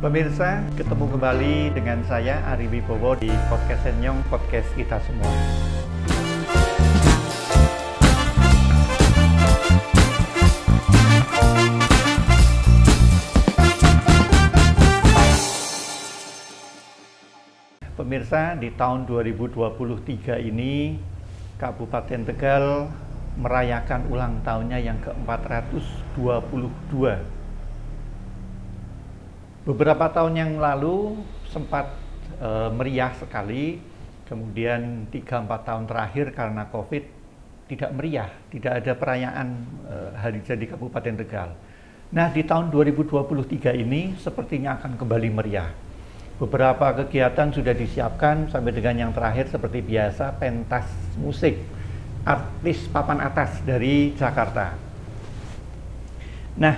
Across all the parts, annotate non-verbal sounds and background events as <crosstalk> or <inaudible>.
Pemirsa, ketemu kembali dengan saya Ari Wibowo di Podcast Senyong, podcast kita semua. Pemirsa, di tahun 2023 ini Kabupaten Tegal merayakan ulang tahunnya yang ke-422 Beberapa tahun yang lalu sempat e, meriah sekali, kemudian 3-4 tahun terakhir karena COVID tidak meriah, tidak ada perayaan e, Hari Jadi Kabupaten Tegal. Nah di tahun 2023 ini sepertinya akan kembali meriah. Beberapa kegiatan sudah disiapkan sampai dengan yang terakhir seperti biasa pentas musik artis papan atas dari Jakarta. Nah,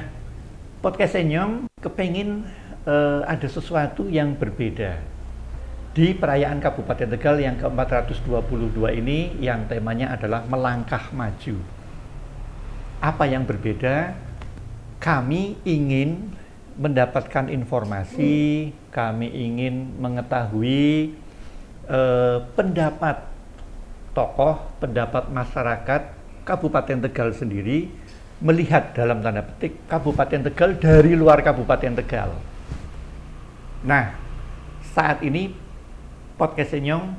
podcast Senyum kepengin eh, ada sesuatu yang berbeda di perayaan Kabupaten Tegal yang ke-422 ini yang temanya adalah melangkah maju. Apa yang berbeda? Kami ingin mendapatkan informasi, kami ingin mengetahui eh, pendapat tokoh, pendapat masyarakat Kabupaten Tegal sendiri melihat dalam tanda petik Kabupaten Tegal dari luar Kabupaten Tegal Nah, saat ini podcast Senyong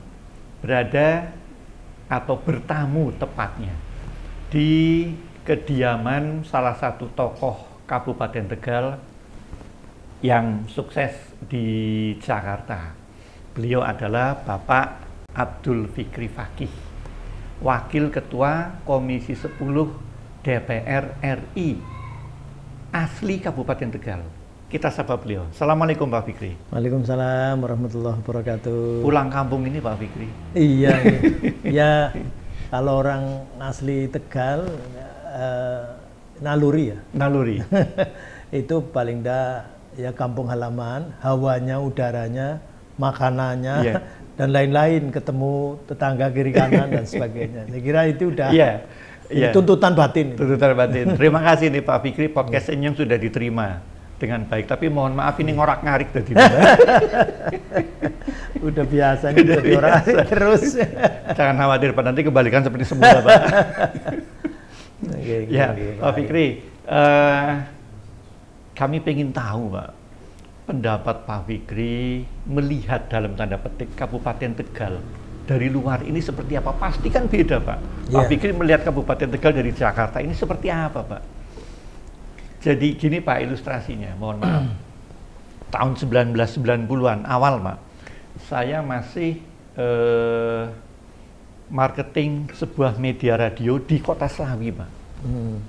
berada atau bertamu tepatnya di kediaman salah satu tokoh Kabupaten Tegal yang sukses di Jakarta. Beliau adalah Bapak Abdul Fikri Fakih, Wakil Ketua Komisi 10 DPR RI, asli Kabupaten Tegal kita sapa beliau. Assalamualaikum Pak Fikri. Waalaikumsalam warahmatullahi wabarakatuh. Pulang kampung ini Pak Fikri. Iya, iya. <laughs> ya kalau orang asli Tegal uh, naluri ya. Naluri. <laughs> itu paling dah ya kampung halaman, hawanya, udaranya, makanannya yeah. <laughs> dan lain-lain ketemu tetangga kiri kanan dan sebagainya. Saya kira itu udah yeah. Yeah. tuntutan batin. Tuntutan batin. Terima kasih nih Pak Fikri ini yang sudah diterima dengan baik. Tapi mohon maaf ini ngorak ngarik tadi. <laughs> udah biasa nih udah biasa. terus. <laughs> Jangan khawatir Pak nanti kebalikan seperti semula Pak. <laughs> okay, ya Pak Fikri, uh, kami pengen tahu Pak pendapat Pak Fikri melihat dalam tanda petik Kabupaten Tegal dari luar ini seperti apa? Pasti kan beda Pak. Yeah. Pak iya. Fikri melihat Kabupaten Tegal dari Jakarta ini seperti apa Pak? Jadi gini Pak ilustrasinya, mohon maaf. <clears throat> Tahun 1990-an awal, Pak. Saya masih eh, marketing sebuah media radio di Kota Slawi, Pak. Hmm.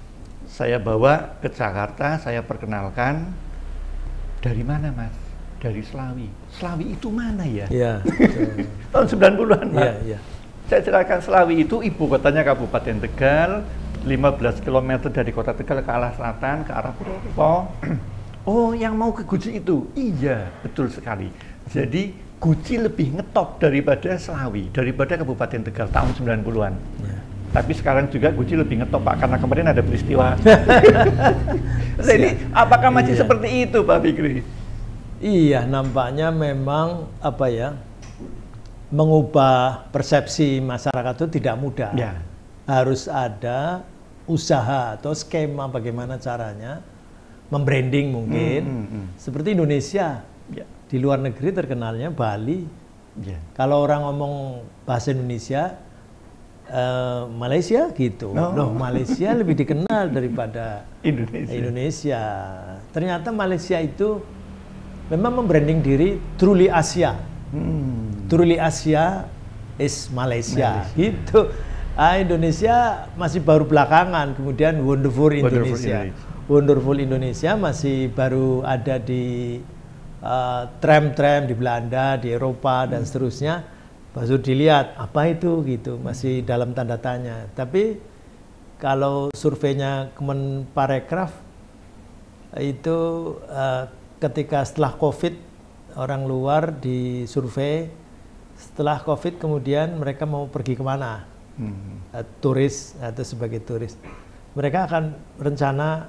Saya bawa ke Jakarta, saya perkenalkan dari mana, Mas? Dari Slawi. Slawi itu mana ya? ya <laughs> Tahun 90-an, Pak. Ya, ya. Saya ceritakan Selawi itu ibu kotanya Kabupaten Tegal, 15 km dari kota Tegal ke arah selatan, ke arah Purwokerto. <clears throat> Oh, yang mau ke Guci itu? Iya, betul sekali. Jadi Guci lebih ngetop daripada Selawi, daripada Kabupaten Tegal tahun 90-an. Ya. Tapi sekarang juga Guci lebih ngetop Pak, karena kemarin ada peristiwa. <laughs> Jadi apakah masih iya. seperti itu Pak Fikri? Iya, nampaknya memang apa ya, mengubah persepsi masyarakat itu tidak mudah. Ya harus ada usaha atau skema bagaimana caranya membranding mungkin hmm, hmm, hmm. seperti Indonesia yeah. di luar negeri terkenalnya Bali yeah. kalau orang ngomong bahasa Indonesia uh, Malaysia gitu no. Oh. loh Malaysia lebih dikenal daripada <laughs> Indonesia. Indonesia ternyata Malaysia itu memang membranding diri truly Asia hmm. truly Asia is Malaysia, Malaysia. gitu ah, Indonesia masih baru belakangan kemudian Wonderful Indonesia Wonderful, Indonesia masih baru ada di eh, tram-tram uh, di Belanda di Eropa hmm. dan seterusnya baru dilihat apa itu gitu masih hmm. dalam tanda tanya tapi kalau surveinya Kemenparekraf itu uh, ketika setelah Covid orang luar di survei setelah Covid kemudian mereka mau pergi kemana? hmm. uh, turis atau eh, sebagai turis. Mereka akan rencana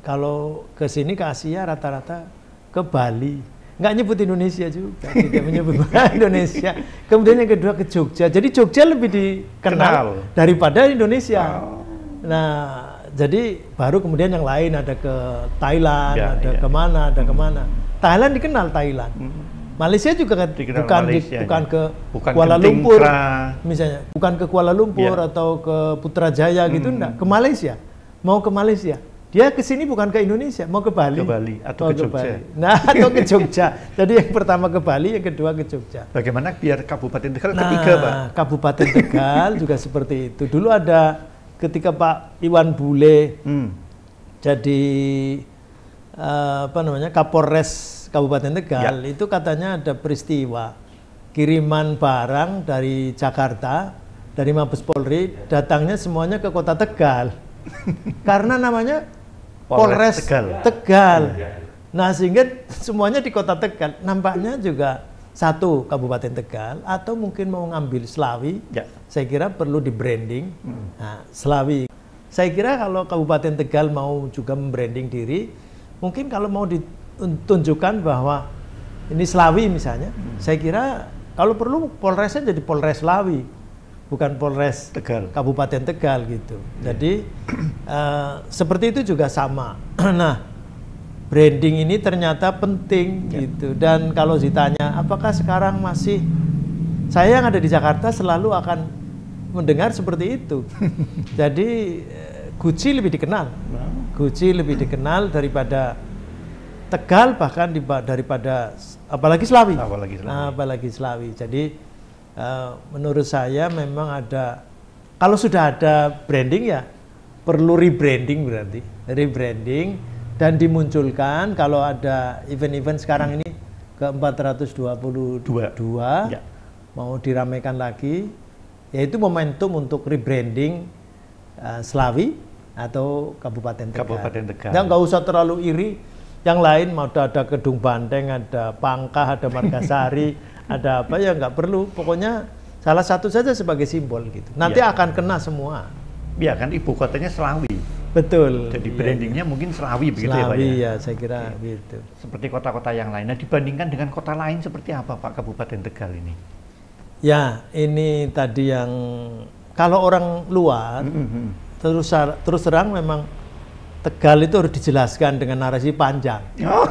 kalau ke sini ke Asia rata-rata ke Bali. Nggak nyebut Indonesia juga, <laughs> tidak menyebut Indonesia. Kemudian yang kedua ke Jogja. Jadi Jogja lebih dikenal Kenal. daripada Indonesia. Oh. Nah, jadi baru kemudian yang lain ada ke Thailand, ya, ada ya. ya. kemana, ada hmm. kemana. Thailand dikenal Thailand. Hmm Malaysia juga kan dikenal bukan di, ya. bukan ke bukan Kuala ke Lumpur misalnya, bukan ke Kuala Lumpur ya. atau ke Putrajaya gitu, hmm. gitu enggak, ke Malaysia. Mau ke Malaysia. Dia ke sini bukan ke Indonesia, mau ke Bali. Ke Bali atau mau ke Jogja. Ke Bali. Nah, <laughs> atau ke Jogja. Jadi yang pertama ke Bali, yang kedua ke Jogja. Bagaimana biar Kabupaten Tegal nah, ketiga, Pak? Kabupaten Tegal juga <laughs> seperti itu. Dulu ada ketika Pak Iwan Bule hmm. jadi eh, apa namanya Kapolres Kabupaten Tegal ya. itu katanya ada peristiwa kiriman barang dari Jakarta dari Mabes Polri datangnya semuanya ke kota Tegal <laughs> karena namanya Polres, Polres Tegal. Tegal. Iya, iya. Nah sehingga semuanya di kota Tegal nampaknya juga satu Kabupaten Tegal atau mungkin mau ngambil Selawi ya. saya kira perlu di branding hmm. nah, Selawi saya kira kalau Kabupaten Tegal mau juga membranding diri mungkin kalau mau di tunjukkan bahwa ini Slawi misalnya, hmm. saya kira kalau perlu Polresnya jadi Polres Slawi bukan Polres Tegal. Kabupaten Tegal gitu. Yeah. Jadi uh, seperti itu juga sama. <clears throat> nah, branding ini ternyata penting yeah. gitu. Dan kalau ditanya apakah sekarang masih saya yang ada di Jakarta selalu akan mendengar seperti itu. <laughs> jadi eh, Gucci lebih dikenal. Nah. Gucci lebih dikenal daripada Tegal bahkan di, daripada apalagi Selawi. Apalagi Selawi. Ah, apalagi Selawi. Jadi uh, menurut saya memang ada kalau sudah ada branding ya perlu rebranding berarti rebranding dan dimunculkan kalau ada event-event sekarang ini ke 422 Dua. ya. mau diramaikan lagi yaitu momentum untuk rebranding uh, Selawi atau Kabupaten Tegal. Kabupaten Tegal. Dan nggak usah terlalu iri yang lain mau ada gedung Banteng, ada Pangkah, ada Margasari, <laughs> ada apa ya nggak perlu. Pokoknya salah satu saja sebagai simbol gitu. Nanti ya. akan kena semua. Iya kan ibu kotanya Selawi. Betul. Jadi iya, brandingnya ya. mungkin Selawi begitu Selawi, ya Pak ya? ya? saya kira Oke. Iya. gitu. Seperti kota-kota yang lain. Nah dibandingkan dengan kota lain seperti apa Pak Kabupaten Tegal ini? Ya ini tadi yang kalau orang luar mm -hmm. terus terus terang memang Tegal itu harus dijelaskan dengan narasi panjang. Oh.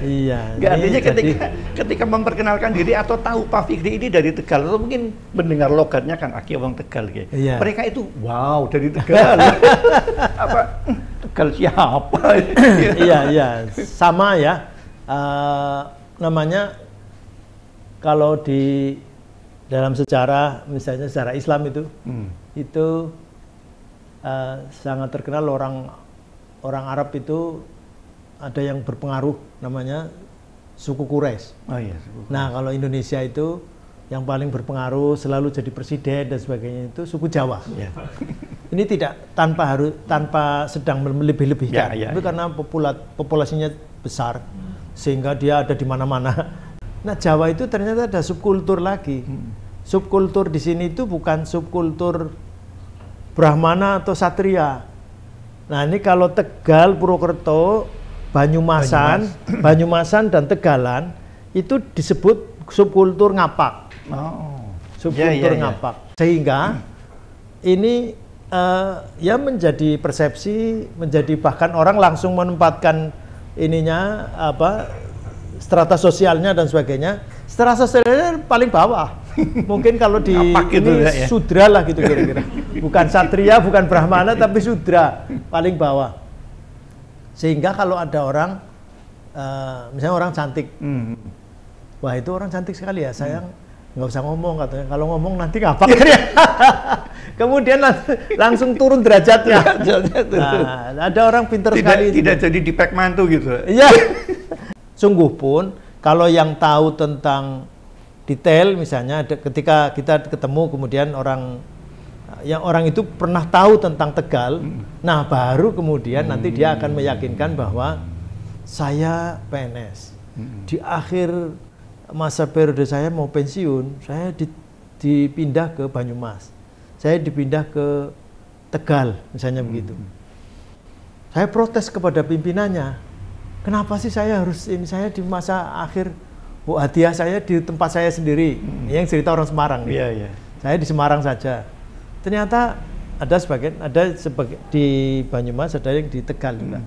Iya. Gak artinya jadi... ketika ketika memperkenalkan diri atau tahu Pak Fikri ini dari Tegal atau mungkin mendengar logatnya kan Aki Wong Tegal gitu. Iya. Mereka itu wow dari Tegal. <laughs> Apa hmm, Tegal siapa? <coughs> iya iya sama ya. Uh, namanya kalau di dalam sejarah misalnya sejarah Islam itu hmm. itu uh, sangat terkenal orang orang Arab itu ada yang berpengaruh namanya suku Quraisy. Oh iya. Nah kalau Indonesia itu yang paling berpengaruh selalu jadi presiden dan sebagainya itu suku Jawa. Yeah. Ini tidak tanpa harus tanpa sedang melebih-lebihkan, yeah, yeah, tapi yeah. karena populat, populasinya besar sehingga dia ada di mana-mana. Nah Jawa itu ternyata ada subkultur lagi. Hmm. Subkultur di sini itu bukan subkultur Brahmana atau Satria, Nah ini kalau Tegal, Purwokerto, Banyumasan, Banyumas. Banyumasan dan Tegalan itu disebut subkultur ngapak. Oh. Subkultur yeah, yeah, yeah. ngapak. Sehingga ini uh, ya menjadi persepsi, menjadi bahkan orang langsung menempatkan ininya apa strata sosialnya dan sebagainya. Strata sosialnya paling bawah. <laughs> Mungkin kalau di gitu ini, ya, ya. sudra lah gitu kira-kira bukan satria, bukan brahmana, tapi sudra paling bawah. Sehingga kalau ada orang, uh, misalnya orang cantik, hmm. wah itu orang cantik sekali ya, sayang hmm. nggak usah ngomong katanya. Kalau ngomong nanti ngapa? <laughs> Kemudian langsung turun derajatnya. nah, ada orang pintar sekali. Tidak itu. jadi di mantu gitu. Iya. <laughs> Sungguh pun kalau yang tahu tentang detail misalnya ketika kita ketemu kemudian orang yang orang itu pernah tahu tentang Tegal, hmm. nah baru kemudian hmm. nanti dia akan meyakinkan bahwa saya PNS. Hmm. Di akhir masa periode saya mau pensiun, saya dipindah ke Banyumas. Saya dipindah ke Tegal, misalnya hmm. begitu. Saya protes kepada pimpinannya. Kenapa sih saya harus ini? Saya di masa akhir Bu dia saya di tempat saya sendiri. Hmm. Yang cerita orang Semarang. yeah, iya. Yeah. Saya di Semarang saja ternyata ada sebagian ada sebagai di Banyumas ada yang di Tegal Hmm.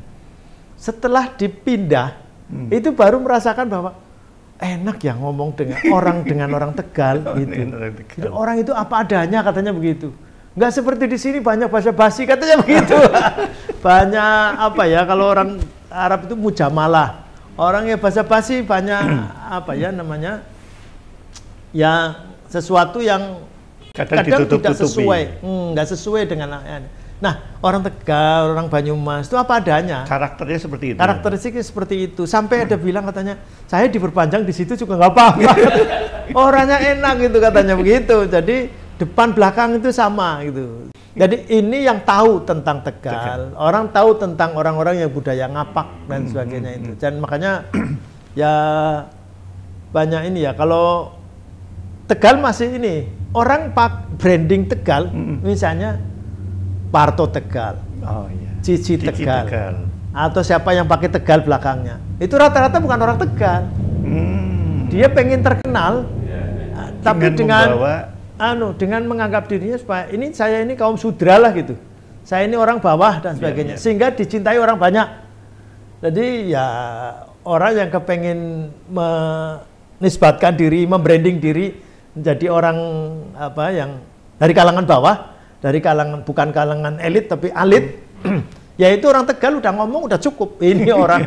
Setelah dipindah hmm. itu baru merasakan bahwa enak ya ngomong dengan <laughs> orang dengan orang Tegal gitu. Orang, Jadi, orang itu apa adanya katanya begitu. Nggak seperti di sini banyak bahasa basi katanya begitu. <laughs> banyak apa ya kalau orang Arab itu mujamalah. Orang ya bahasa basi banyak <clears throat> apa ya namanya? Ya sesuatu yang kadang, kadang tidak sesuai nggak hmm, sesuai dengan Nah, orang Tegal, orang Banyumas itu apa adanya. Karakternya seperti itu. Karakteristiknya seperti itu. Sampai ada bilang katanya, saya diperpanjang di situ juga nggak apa-apa. <laughs> Orangnya enak gitu katanya begitu. Jadi depan belakang itu sama gitu. Jadi ini yang tahu tentang Tegal, Tegal. orang tahu tentang orang-orang yang budaya ngapak dan hmm, sebagainya hmm, itu. Hmm. Dan makanya ya banyak ini ya kalau Tegal masih ini orang pak branding Tegal mm misalnya Parto Tegal, oh, iya. Cici, Cici Tegal, Tegal, atau siapa yang pakai Tegal belakangnya itu rata-rata bukan orang Tegal, mm. dia pengen terkenal, yeah. Iya. tapi dengan, dengan membawa... anu dengan menganggap dirinya supaya ini saya ini kaum sudra lah gitu, saya ini orang bawah dan iya, sebagainya, yeah, yeah. sehingga dicintai orang banyak, jadi ya orang yang kepengen menisbatkan diri, membranding diri menjadi orang apa yang dari kalangan bawah, dari kalangan bukan kalangan elit tapi alit, <clears throat> yaitu orang Tegal udah ngomong udah cukup. <laughs> Ini orang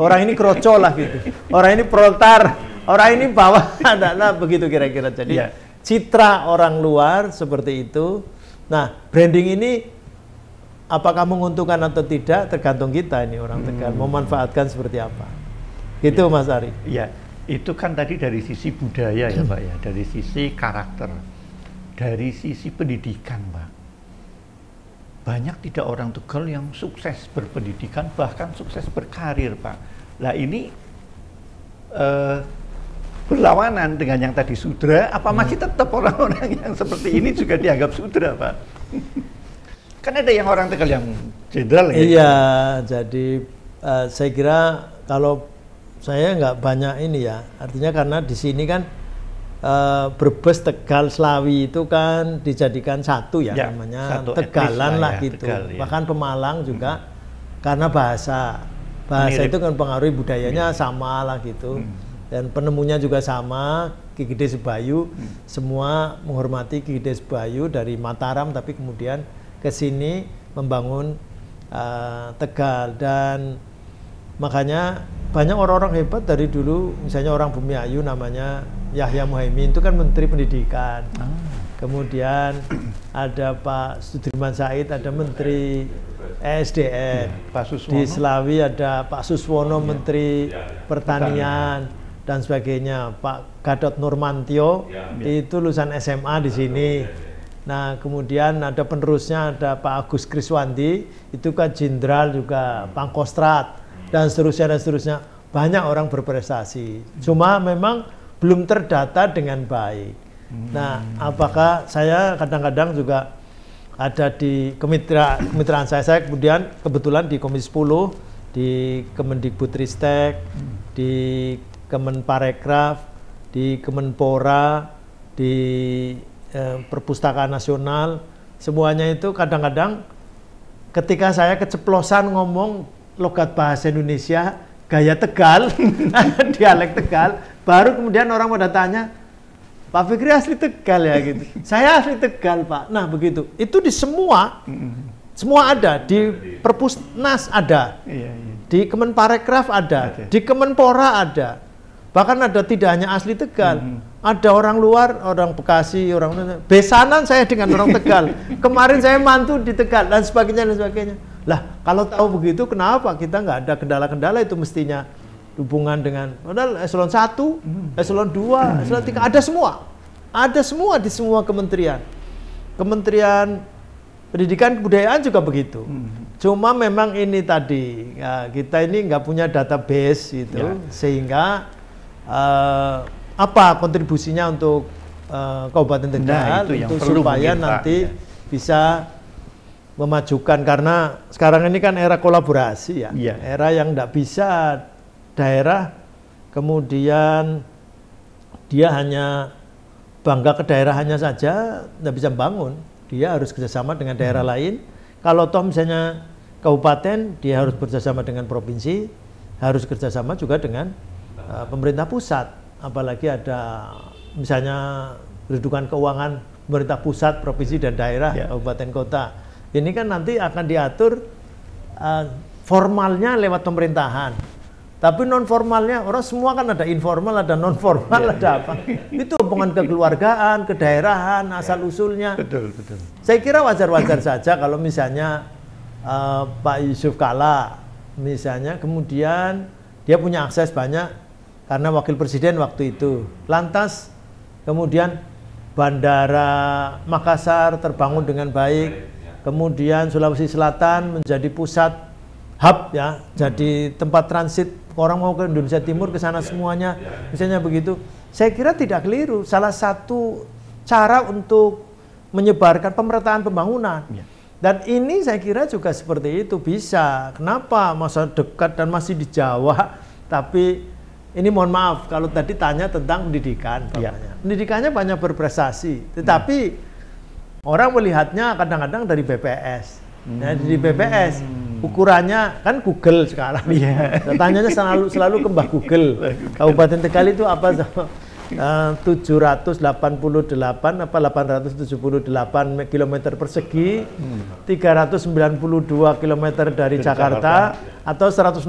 orang ini kroco lah gitu. Orang ini proletar, orang ini bawah, nah, <laughs> begitu kira-kira. Jadi yeah. citra orang luar seperti itu. Nah, branding ini apakah menguntungkan atau tidak tergantung kita ini orang Tegal hmm. memanfaatkan seperti apa. gitu yeah. Mas Ari. Iya. Itu kan tadi dari sisi budaya ya Pak ya, dari sisi karakter, dari sisi pendidikan Pak. Banyak tidak orang Tegal yang sukses berpendidikan, bahkan sukses berkarir Pak. Lah ini eh, berlawanan dengan yang tadi sudra, apa hmm. masih tetap orang-orang yang seperti ini juga dianggap sudra Pak? <laughs> kan ada yang orang Tegal yang jenderal ya? Iya, jadi uh, saya kira kalau saya nggak banyak ini ya. Artinya karena di sini kan e, Brebes Tegal Selawi itu kan dijadikan satu ya, ya namanya satu Tegalan lah, ya, gitu. Tegal, ya. Bahkan Pemalang juga hmm. karena bahasa bahasa Mirip. itu kan pengaruh budayanya Mirip. sama lah gitu. Hmm. Dan penemunya juga sama, Ki Gede Sebayu. Hmm. Semua menghormati Ki Gede Sebayu dari Mataram tapi kemudian ke sini membangun uh, Tegal dan Makanya banyak orang-orang hebat dari dulu, misalnya orang Bumi Ayu namanya Yahya Muhaimin itu kan Menteri Pendidikan. Ah. Kemudian <clears throat> ada Pak Sudirman Said, ada Menteri e SDM. Ya, Di Selawi ada Pak Suswono iya. Menteri ya, ya. Pertanian Pertanian dan sebagainya. Pak Gadot Nurmantio ya, ya. itu iya. lulusan SMA di iya, sini. Iya, nah, kemudian ada penerusnya ada Pak Agus Kriswandi, itu kan jenderal juga Pangkostrat dan seterusnya dan seterusnya banyak orang berprestasi cuma memang belum terdata dengan baik nah apakah saya kadang-kadang juga ada di kemitra, kemitraan saya saya kemudian kebetulan di komisi 10 di Kemendikbudristek di Kemenparekraf di Kemenpora di eh, perpustakaan nasional semuanya itu kadang-kadang ketika saya keceplosan ngomong logat bahasa Indonesia gaya Tegal, <laughs> dialek Tegal, baru kemudian orang pada tanya, Pak Fikri asli Tegal ya gitu. <laughs> Saya asli Tegal, Pak. Nah, begitu. Itu di semua semua ada di iya, iya. Perpusnas ada. Iya, di Kemenparekraf ada, di Kemenpora ada. Bahkan ada tidak hanya asli Tegal, ada orang luar, orang Bekasi, orang Besanan saya dengan orang Tegal. <laughs> Kemarin saya mantu di Tegal dan sebagainya dan sebagainya. Lah, kalau tahu begitu kenapa kita nggak ada kendala-kendala itu mestinya hubungan dengan padahal eselon 1, hmm. eselon 2, eselon 3 ada semua. Ada semua di semua kementerian. Kementerian Pendidikan Kebudayaan juga begitu. Hmm. Cuma memang ini tadi ya, kita ini nggak punya database itu ya. sehingga uh, apa kontribusinya untuk uh, Kabupaten Tegal nah, itu, supaya mungkin, nanti ya. bisa memajukan karena sekarang ini kan era kolaborasi ya, ya. era yang tidak bisa daerah kemudian dia hanya bangga ke daerahnya saja tidak bisa bangun dia harus kerjasama dengan daerah hmm. lain. Kalau toh misalnya kabupaten, dia harus kerjasama dengan provinsi, harus kerjasama juga dengan uh, pemerintah pusat, apalagi ada misalnya redukan keuangan pemerintah pusat, provinsi dan daerah, ya. kabupaten kota ini kan nanti akan diatur uh, formalnya lewat pemerintahan. Tapi non formalnya orang semua kan ada informal, ada non formal, yeah, ada yeah. apa. Itu hubungan kekeluargaan, kedaerahan, asal yeah. usulnya. Betul, betul. Saya kira wajar-wajar saja kalau misalnya uh, Pak Yusuf Kala misalnya kemudian dia punya akses banyak karena wakil presiden waktu itu. Lantas kemudian bandara Makassar terbangun dengan baik kemudian Sulawesi Selatan menjadi pusat hub ya, jadi tempat transit orang mau ke Indonesia Timur ke sana semuanya, misalnya begitu. Saya kira tidak keliru. Salah satu cara untuk menyebarkan pemerataan pembangunan. Iya. Dan ini saya kira juga seperti itu bisa. Kenapa masa dekat dan masih di Jawa, tapi ini mohon maaf kalau tadi tanya tentang pendidikan, ya. pendidikannya banyak berprestasi, tetapi hmm Orang melihatnya kadang-kadang dari BPS. Nah, ya, hmm. BPS ukurannya kan Google sekarang. Iya. Yeah. Tanyanya selalu selalu ke Mbah Google. Kabupaten Tegal itu apa eh, Uh, 788 apa 878 km persegi, hmm. 392 km dari, dari Jakarta, Jakarta atau 165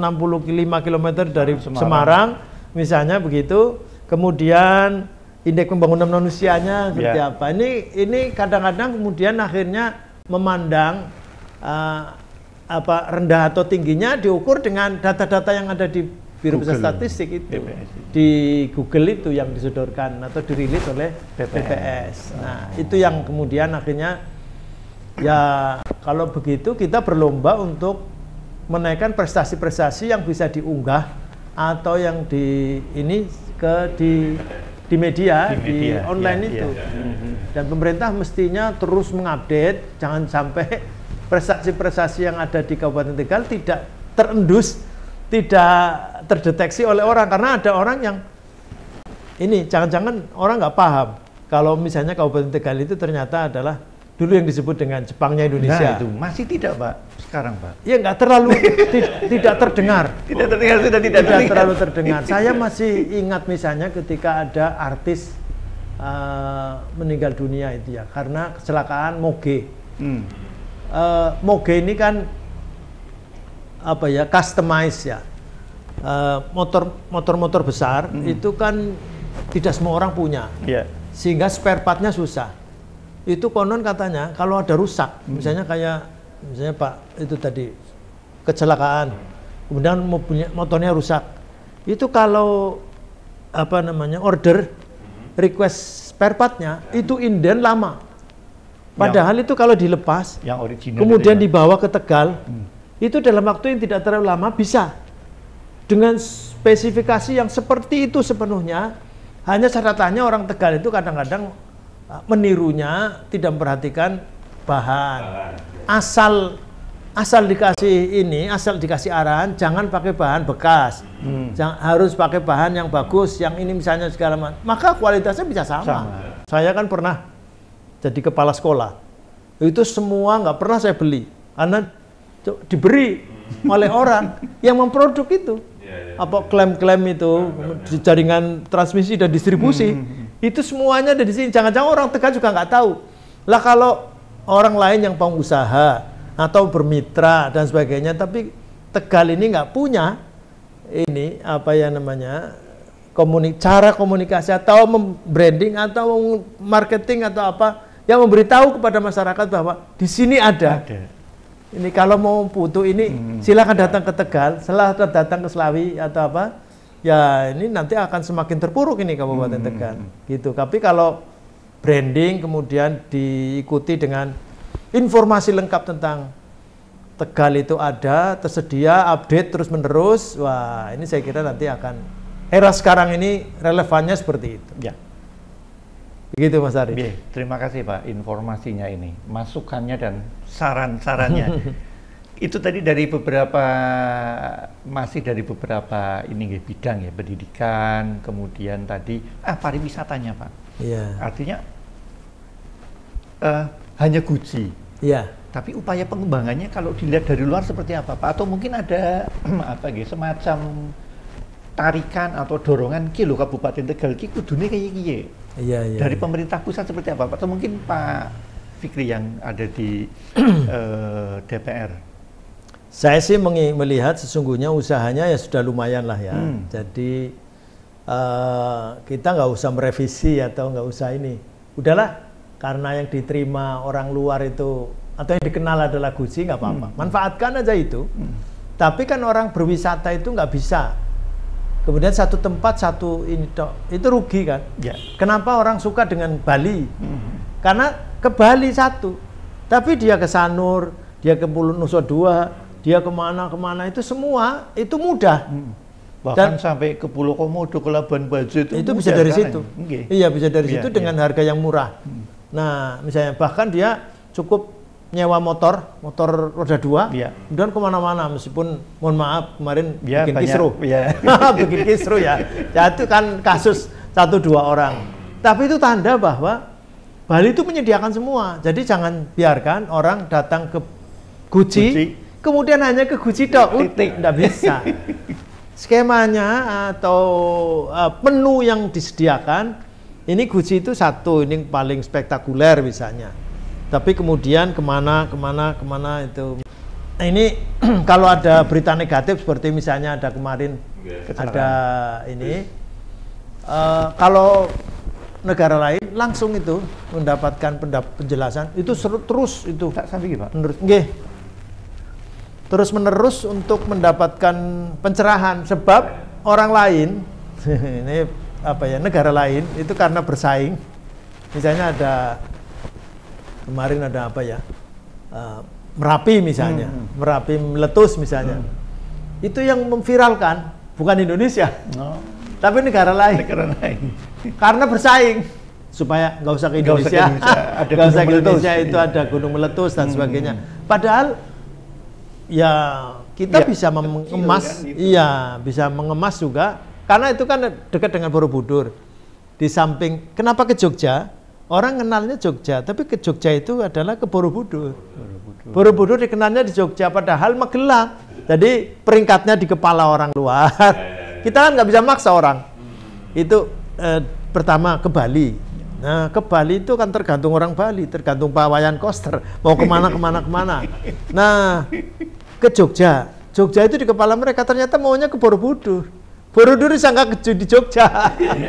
km dari Semarang, Semarang misalnya begitu. Kemudian indeks pembangunan manusianya seperti ya. yeah. apa. Ini ini kadang-kadang kemudian akhirnya memandang uh, apa rendah atau tingginya diukur dengan data-data yang ada di Biro Pusat Statistik itu BPS. di Google itu yang disodorkan atau dirilis oleh BPS. BPS. Nah, itu yang kemudian akhirnya ya kalau begitu kita berlomba untuk menaikkan prestasi-prestasi yang bisa diunggah atau yang di ini ke di di media di, media, di iya, online ya, itu. Ya, ya. Dan pemerintah mestinya terus mengupdate, jangan sampai prestasi-prestasi yang ada di Kabupaten Tegal tidak terendus, tidak terdeteksi oleh orang karena ada orang yang ini jangan-jangan orang nggak paham kalau misalnya Kabupaten Tegal itu ternyata adalah dulu yang disebut dengan Jepangnya Indonesia. Nah, itu masih tidak, Pak sekarang, Pak? Ya nggak terlalu tidak terdengar. Tidak terdengar sudah tidak, tidak terdengar. terlalu terdengar. Saya masih ingat misalnya ketika ada artis uh, meninggal dunia itu ya karena kecelakaan moge. Hmm. Uh, moge ini kan apa ya customize ya eh, motor-motor motor, motor besar hmm. itu kan tidak semua orang punya. Yeah. Sehingga spare partnya susah. Itu konon katanya kalau ada rusak, hmm. misalnya kayak misalnya Pak itu tadi kecelakaan kemudian motornya rusak itu kalau apa namanya order hmm. request spare partnya ya. itu inden lama padahal ya. itu kalau dilepas yang original kemudian ya. dibawa ke Tegal hmm. itu dalam waktu yang tidak terlalu lama bisa dengan spesifikasi yang seperti itu sepenuhnya hanya catatannya orang Tegal itu kadang-kadang ah, menirunya tidak memperhatikan bahan asal asal dikasih ini, asal dikasih arahan, jangan pakai bahan bekas. Hmm. Jangan, harus pakai bahan yang bagus, yang ini misalnya segala macam. Maka kualitasnya bisa sama. sama. Saya kan pernah jadi kepala sekolah. Itu semua nggak pernah saya beli. Karena diberi hmm. oleh orang yang memproduk itu. Iya, iya, Apa iya, klaim-klaim ya. itu, jaringan transmisi dan distribusi. Hmm, hmm, hmm. Itu semuanya ada di sini. Jangan-jangan orang tegak juga nggak tahu. Lah kalau orang lain yang pengusaha atau bermitra dan sebagainya tapi Tegal ini nggak punya ini apa ya namanya komunik cara komunikasi atau membranding atau marketing atau apa yang memberitahu kepada masyarakat bahwa di sini ada. ada. Ini kalau mau putu ini hmm, hmm. silakan datang ke Tegal, setelah datang ke Selawi atau apa. Ya ini nanti akan semakin terpuruk ini Kabupaten hmm. hmm Tegal. Hmm. Gitu. Tapi kalau branding kemudian diikuti dengan informasi lengkap tentang Tegal itu ada, tersedia, update terus menerus. Wah, ini saya kira nanti akan era sekarang ini relevannya seperti itu. Ya. Begitu Mas Ari. Ya, terima kasih Pak informasinya ini, masukannya dan saran-sarannya. <laughs> itu tadi dari beberapa masih dari beberapa ini bidang ya pendidikan, kemudian tadi ah pariwisatanya Pak Yeah. Artinya uh, hanya guci, Yeah. Tapi upaya pengembangannya kalau dilihat dari luar seperti apa, Pak? Atau mungkin ada <clears throat> apa gitu semacam tarikan atau dorongan kilo Kabupaten Tegal ki kudune kayak kiye. Ya? Iya, iya. Dari pemerintah pusat seperti apa, Pak? Atau mungkin Pak Fikri yang ada di uh, <clears throat> eh, DPR? Saya sih melihat sesungguhnya usahanya ya sudah lumayan lah ya. Hmm. Jadi uh, kita nggak usah merevisi atau nggak usah ini. Udahlah, karena yang diterima orang luar itu atau yang dikenal adalah gusi nggak apa-apa. Hmm. Manfaatkan aja itu. Hmm. Tapi kan orang berwisata itu nggak bisa. Kemudian satu tempat satu ini itu rugi kan. Ya. Kenapa orang suka dengan Bali? Hmm. Karena ke Bali satu, tapi dia ke Sanur, dia ke Pulau Nusa Dua, dia kemana-kemana itu semua itu mudah. Hmm bahkan Dan, sampai ke Pulau Komodo ke Labuan Bajo itu itu bisa dari situ okay. iya bisa dari yeah, situ yeah. dengan harga yang murah hmm. nah misalnya bahkan dia cukup nyewa motor motor roda dua yeah. kemudian kemana-mana meskipun mohon maaf kemarin yeah, bikin banyak, kisru yeah. <laughs> bikin kisru ya. ya itu kan kasus satu dua orang tapi itu tanda bahwa Bali itu menyediakan semua jadi jangan biarkan orang datang ke Gucci, Gucci. kemudian hanya ke Gucci dok titik tidak bisa <laughs> skemanya atau uh, menu yang disediakan ini guci itu satu ini paling spektakuler misalnya tapi kemudian kemana kemana kemana itu nah, ini <clears throat> kalau ada berita negatif seperti misalnya ada kemarin iya, ada ini uh, kalau negara lain langsung itu mendapatkan penjelasan itu seru terus itu tak sampai gitu, pak menurut terus-menerus untuk mendapatkan pencerahan sebab orang lain <laughs> ini apa ya negara lain itu karena bersaing misalnya ada kemarin ada apa ya uh, merapi misalnya hmm, hmm. merapi meletus misalnya hmm. itu yang memviralkan bukan Indonesia no. tapi negara lain negara lain <laughs> karena bersaing supaya nggak usah ke Indonesia nggak usah ke Indonesia, gak usah ke Indonesia itu iya. ada gunung meletus dan hmm. sebagainya padahal ya kita ya, bisa mengemas, kan, gitu. iya bisa mengemas juga karena itu kan dekat dengan Borobudur. Di samping kenapa ke Jogja? Orang kenalnya Jogja, tapi ke Jogja itu adalah ke Borobudur. Borobudur, Borobudur dikenalnya di Jogja, padahal Magelang. Jadi peringkatnya di kepala orang luar. Iya, iya, iya. Kita kan nggak bisa maksa orang. Hmm. Itu eh, pertama ke Bali, Nah, ke Bali itu kan tergantung orang Bali, tergantung pawayan koster, mau kemana kemana kemana. Nah, ke Jogja, Jogja itu di kepala mereka ternyata maunya ke Borobudur. Borobudur disangka ke di Jogja.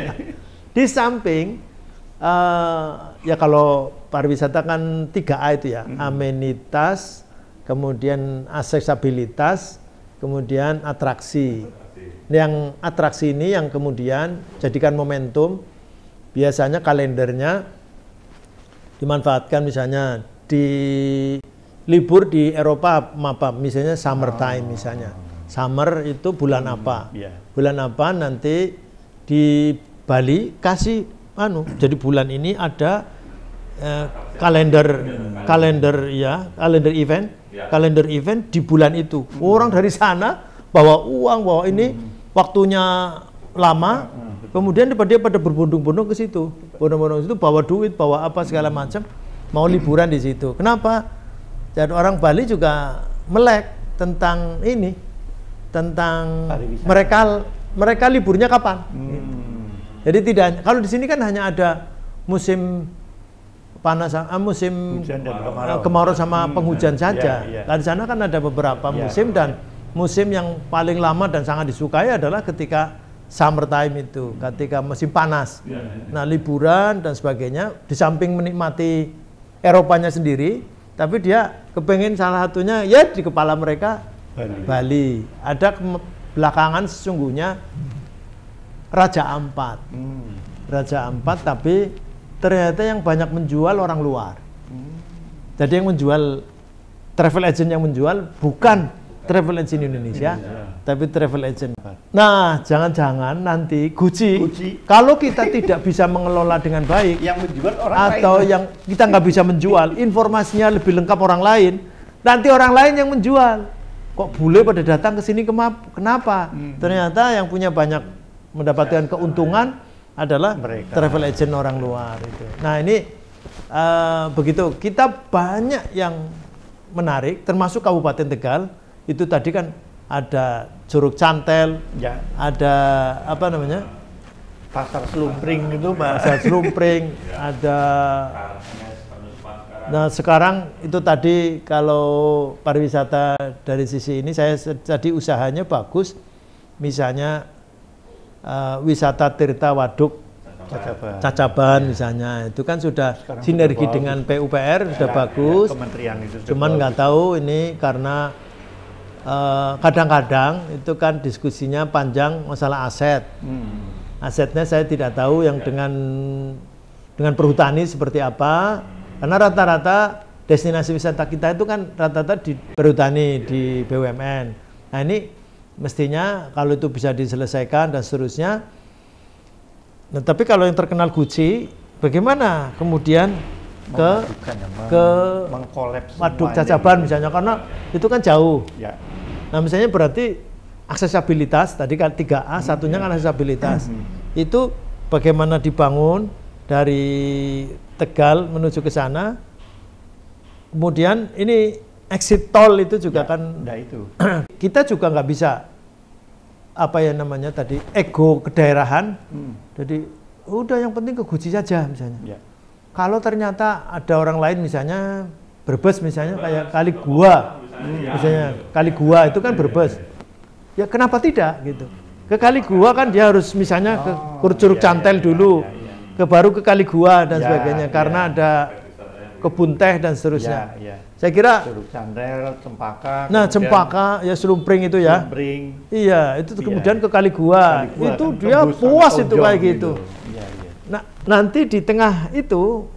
<laughs> di samping uh, ya kalau pariwisata kan 3A itu ya, amenitas, kemudian aksesabilitas, kemudian atraksi. Yang atraksi ini yang kemudian jadikan momentum biasanya kalendernya dimanfaatkan misalnya di libur di Eropa apa misalnya summer time oh. misalnya summer itu bulan hmm, apa yeah. bulan apa nanti di Bali kasih anu jadi bulan ini ada eh, kalender kalender ya kalender event iya. kalender event di bulan itu orang dari sana bawa uang bawa ini hmm. waktunya lama, hmm, hmm, kemudian dia pada berbondong-bondong ke situ, bondong-bondong itu bawa duit, bawa apa segala macam, mau liburan di situ. Kenapa? Dan orang Bali juga melek tentang ini, tentang mereka mereka liburnya kapan. Hmm. Jadi tidak kalau di sini kan hanya ada musim panas ah, musim eh, kemarau. kemarau sama hmm, penghujan ya, saja. Yeah, yeah. Nah, di sana kan ada beberapa yeah, musim dan ya. musim yang paling lama dan sangat disukai adalah ketika Summer time itu ketika musim panas. Ya, ya. Nah, liburan dan sebagainya di samping menikmati Eropanya sendiri, tapi dia kepengen salah satunya ya di kepala mereka Bali. Bali. Ada belakangan sesungguhnya Raja Ampat. Hmm. Raja Ampat tapi ternyata yang banyak menjual orang luar. Hmm. Jadi yang menjual travel agent yang menjual bukan travel agent Indonesia, Indonesia. tapi travel agent. Nah, jangan-jangan nanti Gucci, Gucci. kalau kita tidak bisa mengelola dengan baik, yang menjual orang atau lain. yang kita nggak bisa menjual, informasinya lebih lengkap orang lain, nanti orang lain yang menjual. Kok boleh pada datang ke sini kenapa? Hmm. Ternyata yang punya banyak mendapatkan ya, keuntungan ya. adalah Mereka. travel agent orang luar itu. Nah ini uh, begitu kita banyak yang menarik, termasuk Kabupaten Tegal itu tadi kan ada jeruk cantel, ya. ada apa namanya? pasar slumpring itu pasar slumpring, ada <laughs> ya. nah, nah, sekarang itu tadi kalau pariwisata dari sisi ini saya jadi usahanya bagus. Misalnya uh, wisata Tirta Waduk Cacaban, Cacaban ya. misalnya itu kan sudah sekarang sinergi dengan PUPR ya, sudah ya, ya bagus. Ya, kementerian itu sudah Cuman nggak tahu ini karena Eh, kadang-kadang uh, itu kan diskusinya panjang masalah aset. Hmm. Asetnya saya tidak tahu yang ya. dengan dengan perhutani seperti apa. Karena rata-rata destinasi wisata kita itu kan rata-rata di perhutani ya. di BUMN. Nah ini mestinya kalau itu bisa diselesaikan dan seterusnya. Nah, tapi kalau yang terkenal Gucci, bagaimana kemudian ke ya, ke waduk cacaban misalnya karena itu kan jauh. Ya. Nah misalnya berarti aksesabilitas tadi kan 3A hmm, ya. satunya ya. kan aksesabilitas hmm, hmm. itu bagaimana dibangun dari Tegal menuju ke sana. Kemudian ini exit tol itu juga ya, kan itu. <clears throat> kita juga nggak bisa apa ya namanya tadi ego kedaerahan. Hmm. Jadi udah yang penting ke Guci saja misalnya. Ya. Kalau ternyata ada orang lain misalnya berbes misalnya kayak kali gua misalnya hmm, ya. kali gua itu kan berbes. Ya kenapa tidak gitu. Ke kali gua kan dia harus misalnya ke oh, Curug iya, Cantel iya, dulu. Iya, ke baru ke kali gua dan ya, sebagainya ya. karena ada kebun teh dan seterusnya. iya, iya. Saya kira Curug Cempaka. Nah, Cempaka ya selumpring itu ya. Iya, itu kemudian ke kali gua itu kan dia puas itu kayak gitu. gitu. Nah, nanti di tengah itu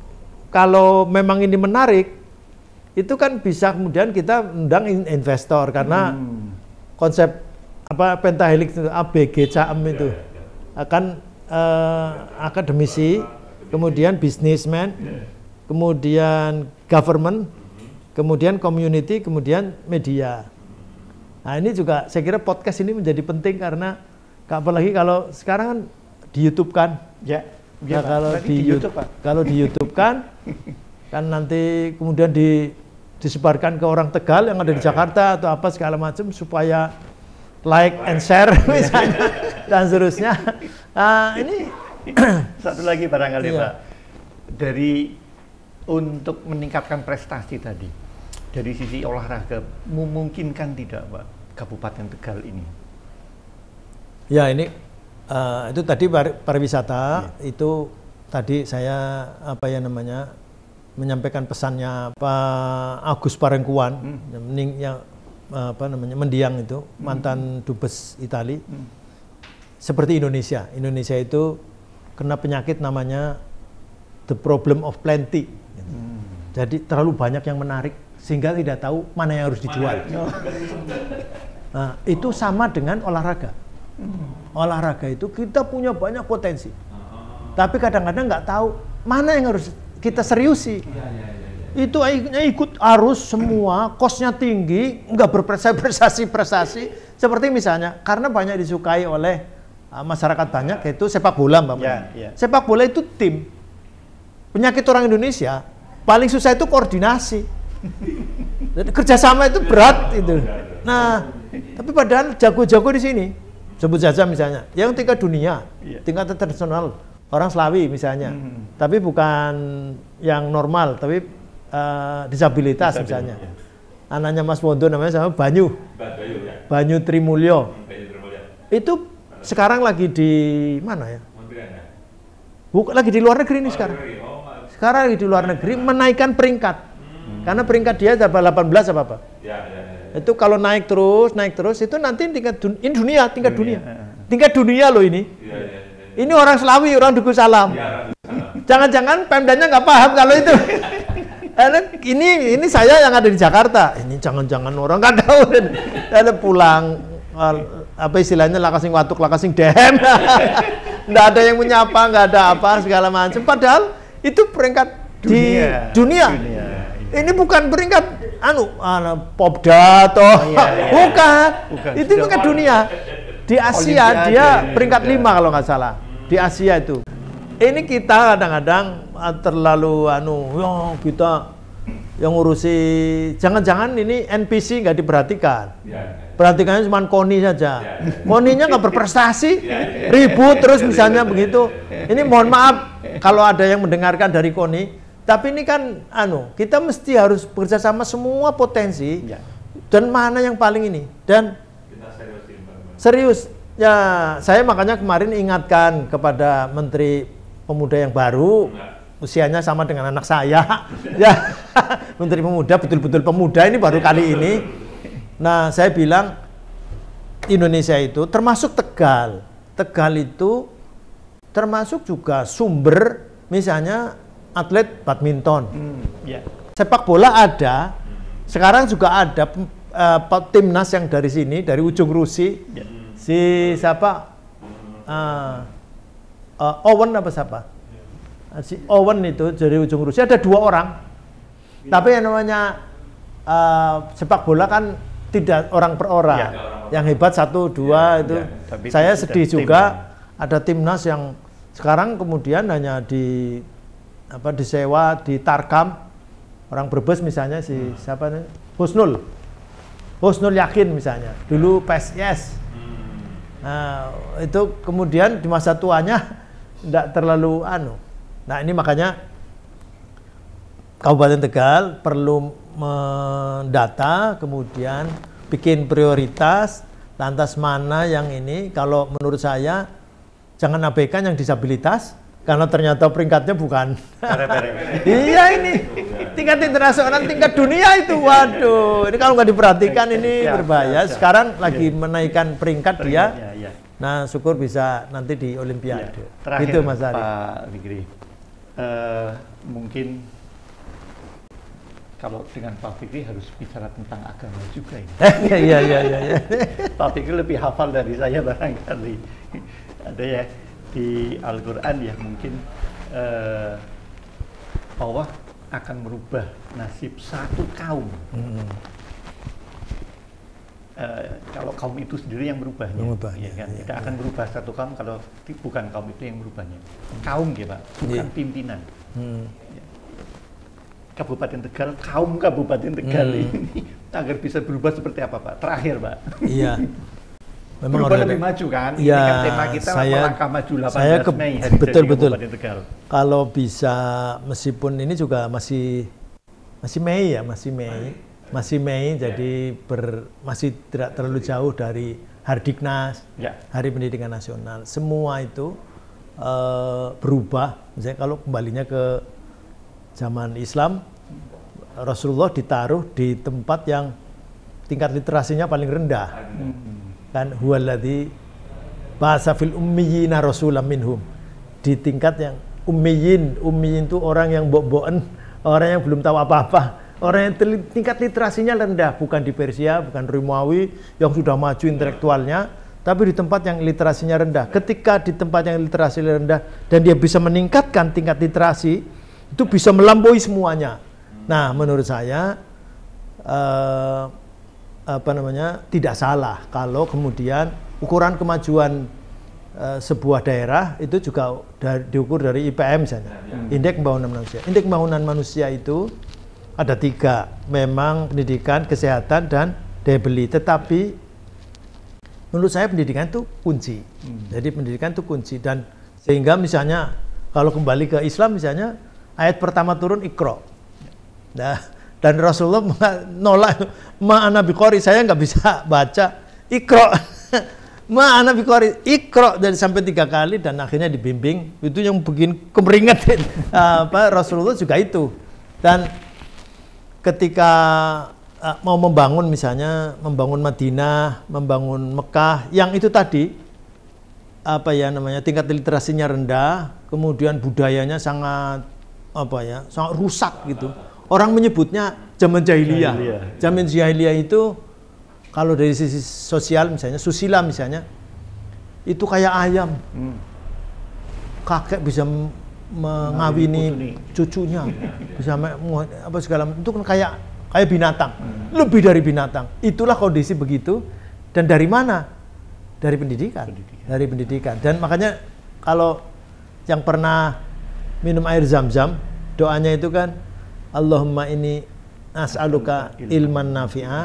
kalau memang ini menarik itu kan bisa kemudian kita undang investor karena hmm. konsep apa pentahelix itu ABG CAM ya, itu ya, ya. akan uh, akademisi, kemudian bisnismen, kemudian government, kemudian community, kemudian media. Nah ini juga saya kira podcast ini menjadi penting karena apalagi kalau sekarang kan di YouTube kan, ya. Ya, nah, kalau di, di YouTube, Pak. kalau di YouTube kan kan nanti kemudian di disebarkan ke orang Tegal yang ada di iya, iya. Jakarta atau apa segala macam supaya like and share iya. misalnya dan seterusnya. Nah, ini <clears throat> satu lagi barangkali iya. Pak. Dari untuk meningkatkan prestasi tadi. Dari sisi olahraga memungkinkan tidak Pak Kabupaten Tegal ini? Ya, ini uh, itu tadi pariwisata yeah. itu tadi saya apa ya namanya menyampaikan pesannya Pak Agus Parengkuan hmm. yang, yang apa namanya mendiang itu hmm. mantan dubes Itali hmm. seperti Indonesia Indonesia itu kena penyakit namanya the problem of plenty gitu. hmm. jadi terlalu banyak yang menarik sehingga tidak tahu mana yang harus dijual nah, itu sama dengan olahraga Hmm. Olahraga itu kita punya banyak potensi. Oh. Tapi kadang-kadang nggak tahu mana yang harus kita seriusi. Ya, ya, itu ikut arus semua, kosnya tinggi, nggak berprestasi-prestasi. Seperti misalnya, karena banyak disukai oleh ah, masyarakat banyak, iya. yaitu sepak bola, Mbak Sepak bola itu tim. Penyakit orang Indonesia, paling susah itu koordinasi. <laughs> Kerjasama itu berat itu. Nah, tapi padahal jago-jago di sini sebut saja misalnya yang tingkat dunia yeah. tingkat internasional orang Slawi misalnya mm-hmm. tapi bukan yang normal tapi uh, disabilitas, disabilitas misalnya ya. anaknya Mas Wondo namanya sama Banyu Banyu, ya. Banyu Trimulyo hmm, itu Banyu. sekarang lagi di mana ya Bukan lagi di luar negeri nih oh, sekarang. Iya, iya. Oh, sekarang lagi di luar iya, negeri menaikkan peringkat. Hmm. Karena peringkat dia 18 apa apa? Ya, ya, ya. Itu kalau naik terus, naik terus itu nanti tingkat dunia, ini dunia, tingkat dunia. dunia. Eh, eh. Tingkat dunia loh ini. Yeah, yeah, yeah. Iya. Ini orang Selawi, iya, orang Duku Salam. Jangan-jangan Pemdanya nggak paham kalau itu. <laughs> ini ini saya yang ada di Jakarta. Ini jangan-jangan orang nggak tahu. <laughs> Ada pulang apa istilahnya lakasing watuk lakasing dem. <laughs> nggak ada yang menyapa, nggak ada apa segala macam. Padahal itu peringkat dunia. di dunia. dunia ini bukan peringkat anu, anu popda atau oh, iya, iya. bukan. bukan. Itu peringkat dunia. Di Asia Olimpiade. dia iya, iya, peringkat iya. lima kalau nggak salah. Di Asia itu. Ini kita kadang-kadang ah, terlalu anu, ya kita yang ngurusi jangan-jangan ini NPC nggak diperhatikan. Perhatikannya cuma koni saja. Koninya nggak berprestasi, ribut terus misalnya begitu. Ini mohon maaf kalau ada yang mendengarkan dari koni, tapi ini kan anu, kita mesti harus bekerja sama semua potensi ya. dan mana yang paling ini dan kita serius, serius. Ya, saya makanya kemarin ingatkan kepada Menteri Pemuda yang baru, Enggak. usianya sama dengan anak saya. <laughs> ya, <laughs> Menteri Pemuda betul-betul pemuda ini baru kali ini. Nah, saya bilang Indonesia itu termasuk Tegal. Tegal itu termasuk juga sumber misalnya atlet badminton. Hmm, yeah. Sepak bola ada. Sekarang juga ada uh, timnas yang dari sini, dari ujung Rusi. Yeah. Si siapa? Uh, uh, Owen apa siapa? Yeah. Si Owen itu dari ujung Rusia ada dua orang. Yeah. Tapi yang namanya uh, sepak bola kan tidak orang per orang. Yeah. Yang hebat satu dua iya, itu. Iya. Tapi saya sedih juga tim. Ya. ada timnas yang sekarang kemudian hanya di apa disewa di Tarkam orang Brebes misalnya si hmm. siapa nih Husnul Husnul Yakin misalnya ya. dulu PSIS hmm. nah, itu kemudian di masa tuanya tidak terlalu anu nah ini makanya Kabupaten Tegal perlu mendata kemudian bikin prioritas lantas mana yang ini kalau menurut saya jangan abaikan yang disabilitas karena ternyata peringkatnya bukan. iya ini tingkat internasional, tingkat dunia itu. Waduh, ini kalau nggak diperhatikan ini iya, iya, berbahaya. Iya, Sekarang lagi menaikkan peringkat dia. Nah, syukur bisa nanti di Olimpiade. Terakhir, itu Mas Ari. Pak Fikri, uh, eh, mungkin kalau dengan Pak Fikri harus bicara tentang agama juga ini. <laughs> Iya, iya, iya. Pak Fikri lebih hafal dari saya barangkali. Ada ya di Al-Quran ya mungkin uh, Allah akan merubah nasib satu kaum. Hmm. Uh, kalau kaum itu sendiri yang berubahnya, ya kan? Iya, tidak iya. akan berubah satu kaum kalau bukan kaum itu yang berubahnya. Kaum ya pak, bukan yeah. pimpinan. Hmm. Ya. Kabupaten Tegal, kaum Kabupaten Tegal hmm. ini agar bisa berubah seperti apa pak? Terakhir pak. Iya. <laughs> memang berubah lebih maju kan? Iya. Kan tema kita saya, langkah maju 18 saya ke, Mei hari betul betul. Kalau bisa meskipun ini juga masih masih Mei ya, masih Mei. Mei. Masih Mei ya. jadi ber, masih tidak terlalu jauh dari Hardiknas, ya. Hari Pendidikan Nasional. Semua itu uh, berubah. Misalnya kalau kembalinya ke zaman Islam, Rasulullah ditaruh di tempat yang tingkat literasinya paling rendah. Hmm kan huwaladhi bahasa fil ummiyina rasulam minhum di tingkat yang ummiyin ummiyin itu orang yang bobo'en orang yang belum tahu apa-apa orang yang tingkat literasinya rendah bukan di Persia bukan Romawi yang sudah maju intelektualnya tapi di tempat yang literasinya rendah ketika di tempat yang literasi rendah dan dia bisa meningkatkan tingkat literasi itu bisa melampaui semuanya nah menurut saya uh, apa namanya tidak salah kalau kemudian ukuran kemajuan e, sebuah daerah itu juga dari, diukur dari IPM misalnya ya, ya. indeks pembangunan manusia indeks pembangunan manusia itu ada tiga memang pendidikan kesehatan dan daya beli tetapi menurut saya pendidikan itu kunci hmm. jadi pendidikan itu kunci dan sehingga misalnya kalau kembali ke Islam misalnya ayat pertama turun ikro nah dan Rasulullah <laughs> nolak anabi kori saya nggak bisa baca ikro <laughs> ma anabi kori ikro dan sampai tiga kali dan akhirnya dibimbing itu yang bikin kemeringat <laughs> apa Rasulullah juga itu dan ketika e, mau membangun misalnya membangun Madinah membangun Mekah yang itu tadi apa ya namanya tingkat literasinya rendah kemudian budayanya sangat apa ya sangat rusak gitu orang menyebutnya zaman jahiliyah. Zaman jahiliyah itu kalau dari sisi sosial misalnya susila misalnya itu kayak ayam. Hmm. Kakek bisa mengawini cucunya, iya. bisa apa segala itu kan kayak kayak binatang, hmm. lebih dari binatang. Itulah kondisi begitu dan dari mana? Dari pendidikan. pendidikan. Dari pendidikan. Dan makanya kalau yang pernah minum air zam-zam, doanya itu kan Allahumma ini as'aluka ilman nafi'a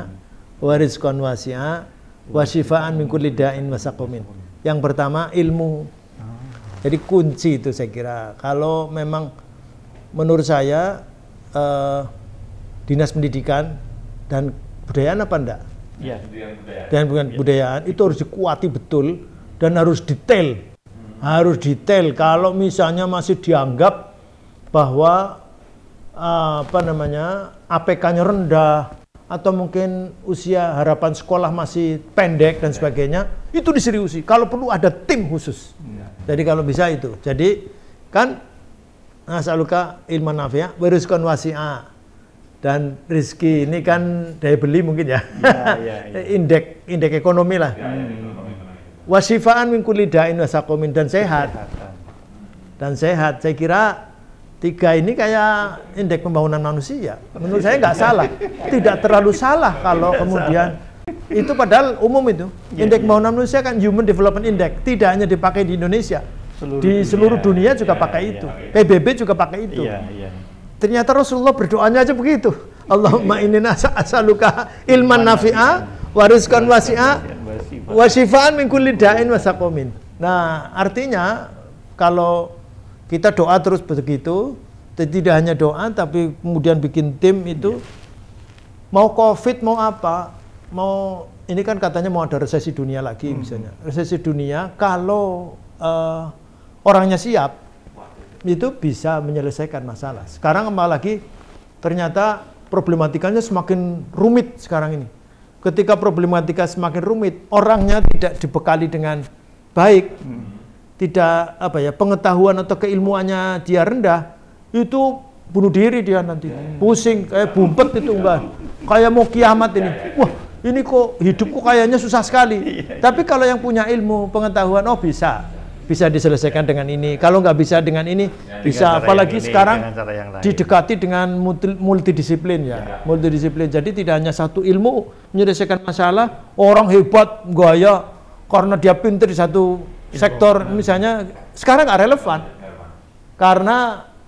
wa rizqan wasi'a wa syifaan min kulli da'in wa saqumin. Yang pertama ilmu. Jadi kunci itu saya kira. Kalau memang menurut saya uh, Dinas Pendidikan dan Budayaan apa enggak? Ya. Dan bukan budayaan itu harus dikuati betul dan harus detail. Harus detail kalau misalnya masih dianggap bahwa Eh, apa namanya APK-nya rendah atau mungkin usia harapan sekolah masih pendek dan sebagainya itu diseriusi kalau perlu ada tim khusus iya. jadi kalau bisa itu jadi kan asaluka ah, ilman nafi'a ya, beruskan wasi'a dan rizki ini kan daya beli mungkin ya, ya, ya, <laughs> ya. indeks indek ekonomi lah iya, iya, wasifaan mingkulidain wasakomin dan sehat dan sehat saya kira tiga ini kayak indeks pembangunan manusia. Menurut saya nggak salah, tidak terlalu salah kalau tidak kemudian salah. itu padahal umum itu iya, indeks iya. pembangunan manusia kan Human Development Index tidak hanya dipakai di Indonesia, seluruh di dunia, seluruh dunia juga yeah, pakai iya, itu, yeah. PBB juga pakai itu. Ternyata Rasulullah berdoanya aja begitu. Allahumma inni luka ilman nafi'a wa rizqan wasi'a wa wasakomin. min kulli Nah, artinya kalau kita doa terus begitu, tidak hanya doa tapi kemudian bikin tim itu ya. mau covid mau apa mau ini kan katanya mau ada resesi dunia lagi hmm. misalnya resesi dunia kalau uh, orangnya siap itu bisa menyelesaikan masalah sekarang malah lagi ternyata problematikanya semakin rumit sekarang ini ketika problematika semakin rumit orangnya tidak dibekali dengan baik hmm tidak apa ya pengetahuan atau keilmuannya dia rendah itu bunuh diri dia nanti ya, ya. pusing kayak bumpet itu enggak ya. kayak mau kiamat ini wah ini kok hidupku kayaknya susah sekali iya, iya. tapi kalau yang punya ilmu pengetahuan oh bisa bisa diselesaikan dengan ini kalau nggak bisa dengan ini ya, bisa dengan apalagi ini, sekarang dengan didekati dengan multi, multidisiplin ya, ya multidisiplin jadi tidak hanya satu ilmu menyelesaikan masalah orang hebat gaya karena dia pintar di satu Gitu. sektor nah. misalnya sekarang nggak relevan karena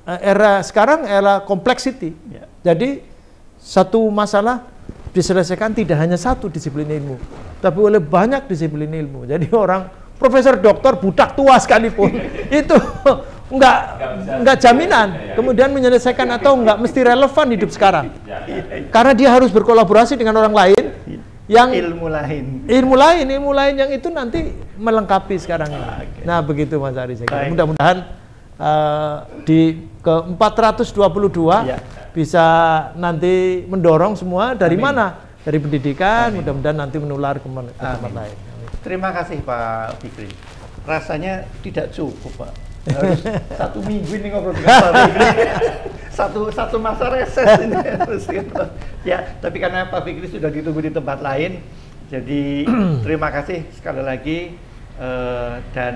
eh, era sekarang era complexity. Ya. Jadi satu masalah diselesaikan tidak hanya satu disiplin ilmu, tapi oleh banyak disiplin ilmu. Jadi orang profesor doktor budak tua sekalipun <laughs> itu nggak nggak jaminan ya, ya. kemudian menyelesaikan atau nggak mesti relevan hidup sekarang karena dia harus berkolaborasi dengan orang lain yang ilmu lain ilmu lain ilmu lain yang itu nanti melengkapi sekarang ini ah, okay. nah begitu Mas Ari saya mudah-mudahan uh, di ke 422 ya. bisa nanti mendorong semua dari Amin. mana dari pendidikan mudah-mudahan nanti menular ke, ke tempat lain terima kasih Pak Fikri rasanya tidak cukup Pak harus satu minggu ini ngobrol dengan Pak Fikri <laughs> satu satu masa reses <laughs> ini harus gitu. ya tapi karena Pak Fikri sudah ditunggu di tempat lain jadi <clears throat> terima kasih sekali lagi uh, dan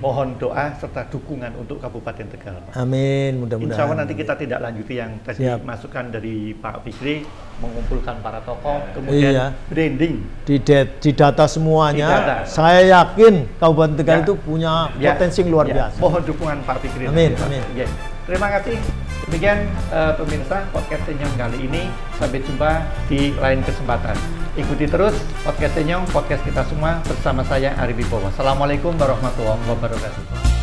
mohon doa serta dukungan untuk Kabupaten Tegal. Amin, mudah-mudahan. Insya Allah nanti kita tidak lanjuti yang tadi Siap. masukan dari Pak Fikri mengumpulkan para tokoh, kemudian iya. branding. Di, de- di data semuanya, di data. saya yakin Kabupaten Tegal ya. itu punya ya. potensi luar ya. biasa. Mohon dukungan Pak Fikri. Amin, nanti, amin. Ya. Terima kasih. Demikian uh, pemirsa podcast Senyum kali ini. Sampai jumpa di lain kesempatan. Ikuti terus podcast Senyum, podcast kita semua bersama saya Ari Wibowo. Assalamualaikum warahmatullahi wabarakatuh.